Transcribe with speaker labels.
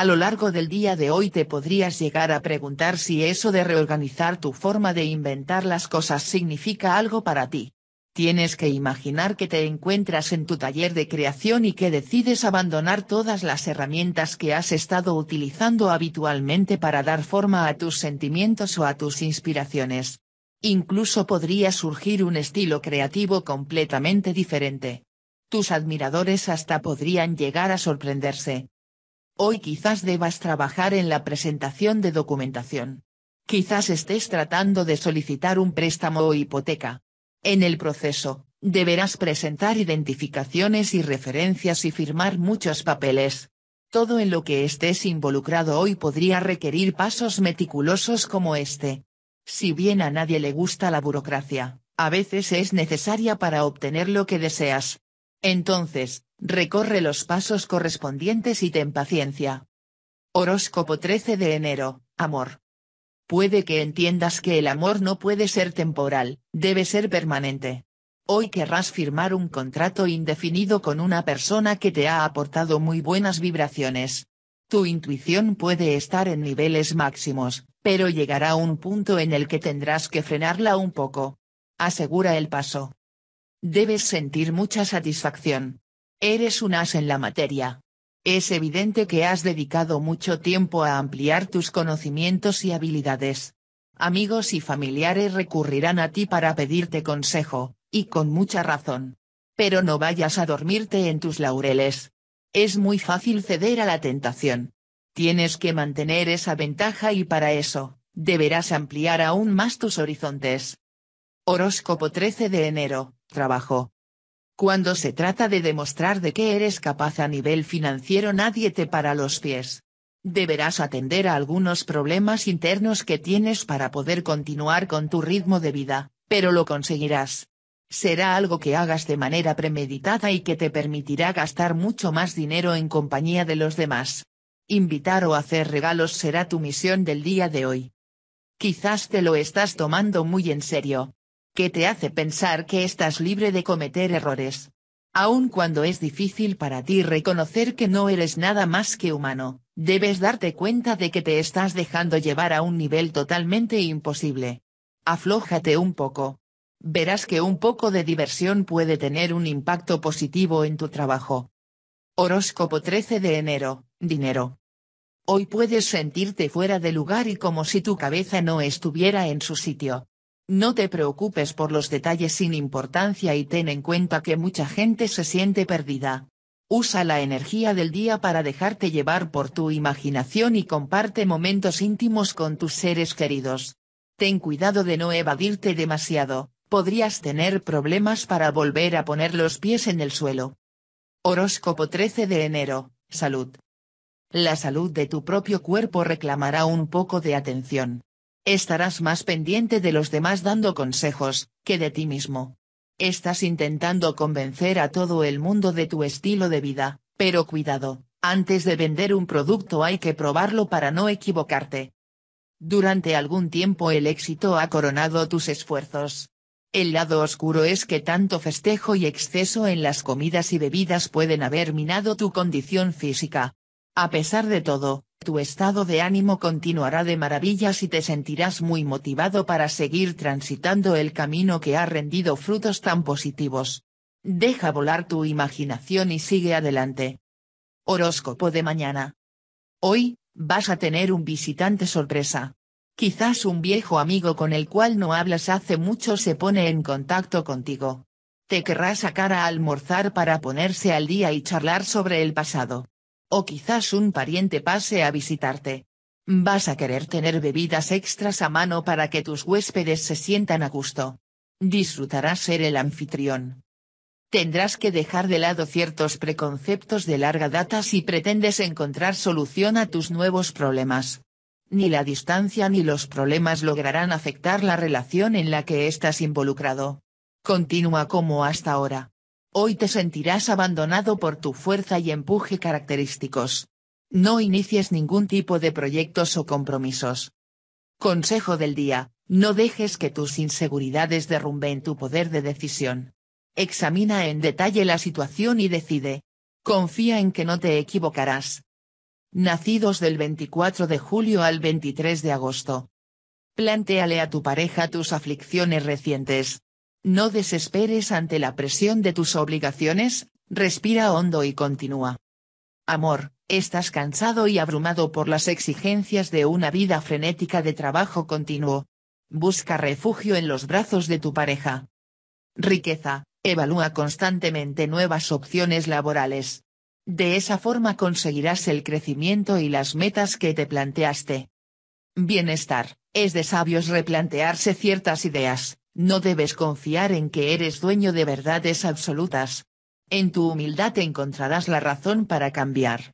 Speaker 1: A lo largo del día de hoy te podrías llegar a preguntar si eso de reorganizar tu forma de inventar las cosas significa algo para ti. Tienes que imaginar que te encuentras en tu taller de creación y que decides abandonar todas las herramientas que has estado utilizando habitualmente para dar forma a tus sentimientos o a tus inspiraciones. Incluso podría surgir un estilo creativo completamente diferente. Tus admiradores hasta podrían llegar a sorprenderse, Hoy quizás debas trabajar en la presentación de documentación. Quizás estés tratando de solicitar un préstamo o hipoteca. En el proceso, deberás presentar identificaciones y referencias y firmar muchos papeles. Todo en lo que estés involucrado hoy podría requerir pasos meticulosos como este. Si bien a nadie le gusta la burocracia, a veces es necesaria para obtener lo que deseas. Entonces, Recorre los pasos correspondientes y ten paciencia. Horóscopo 13 de enero, amor. Puede que entiendas que el amor no puede ser temporal, debe ser permanente. Hoy querrás firmar un contrato indefinido con una persona que te ha aportado muy buenas vibraciones. Tu intuición puede estar en niveles máximos, pero llegará un punto en el que tendrás que frenarla un poco. Asegura el paso. Debes sentir mucha satisfacción. Eres un as en la materia. Es evidente que has dedicado mucho tiempo a ampliar tus conocimientos y habilidades. Amigos y familiares recurrirán a ti para pedirte consejo, y con mucha razón. Pero no vayas a dormirte en tus laureles. Es muy fácil ceder a la tentación. Tienes que mantener esa ventaja y para eso, deberás ampliar aún más tus horizontes. Horóscopo 13 de enero, trabajo. Cuando se trata de demostrar de qué eres capaz a nivel financiero nadie te para los pies. Deberás atender a algunos problemas internos que tienes para poder continuar con tu ritmo de vida, pero lo conseguirás. Será algo que hagas de manera premeditada y que te permitirá gastar mucho más dinero en compañía de los demás. Invitar o hacer regalos será tu misión del día de hoy. Quizás te lo estás tomando muy en serio, que te hace pensar que estás libre de cometer errores. Aun cuando es difícil para ti reconocer que no eres nada más que humano, debes darte cuenta de que te estás dejando llevar a un nivel totalmente imposible. Aflójate un poco. Verás que un poco de diversión puede tener un impacto positivo en tu trabajo. Horóscopo 13 de enero, dinero. Hoy puedes sentirte fuera de lugar y como si tu cabeza no estuviera en su sitio. No te preocupes por los detalles sin importancia y ten en cuenta que mucha gente se siente perdida. Usa la energía del día para dejarte llevar por tu imaginación y comparte momentos íntimos con tus seres queridos. Ten cuidado de no evadirte demasiado, podrías tener problemas para volver a poner los pies en el suelo. Horóscopo 13 de enero, salud. La salud de tu propio cuerpo reclamará un poco de atención. Estarás más pendiente de los demás dando consejos, que de ti mismo. Estás intentando convencer a todo el mundo de tu estilo de vida, pero cuidado, antes de vender un producto hay que probarlo para no equivocarte. Durante algún tiempo el éxito ha coronado tus esfuerzos. El lado oscuro es que tanto festejo y exceso en las comidas y bebidas pueden haber minado tu condición física. A pesar de todo, tu estado de ánimo continuará de maravillas y te sentirás muy motivado para seguir transitando el camino que ha rendido frutos tan positivos. Deja volar tu imaginación y sigue adelante. Horóscopo de mañana. Hoy, vas a tener un visitante sorpresa. Quizás un viejo amigo con el cual no hablas hace mucho se pone en contacto contigo. Te querrá sacar a almorzar para ponerse al día y charlar sobre el pasado. O quizás un pariente pase a visitarte. Vas a querer tener bebidas extras a mano para que tus huéspedes se sientan a gusto. Disfrutarás ser el anfitrión. Tendrás que dejar de lado ciertos preconceptos de larga data si pretendes encontrar solución a tus nuevos problemas. Ni la distancia ni los problemas lograrán afectar la relación en la que estás involucrado. Continúa como hasta ahora. Hoy te sentirás abandonado por tu fuerza y empuje característicos. No inicies ningún tipo de proyectos o compromisos. Consejo del día, no dejes que tus inseguridades derrumben tu poder de decisión. Examina en detalle la situación y decide. Confía en que no te equivocarás. Nacidos del 24 de julio al 23 de agosto. Plantéale a tu pareja tus aflicciones recientes. No desesperes ante la presión de tus obligaciones, respira hondo y continúa. Amor, estás cansado y abrumado por las exigencias de una vida frenética de trabajo continuo. Busca refugio en los brazos de tu pareja. Riqueza, evalúa constantemente nuevas opciones laborales. De esa forma conseguirás el crecimiento y las metas que te planteaste. Bienestar, es de sabios replantearse ciertas ideas, no debes confiar en que eres dueño de verdades absolutas. En tu humildad encontrarás la razón para cambiar,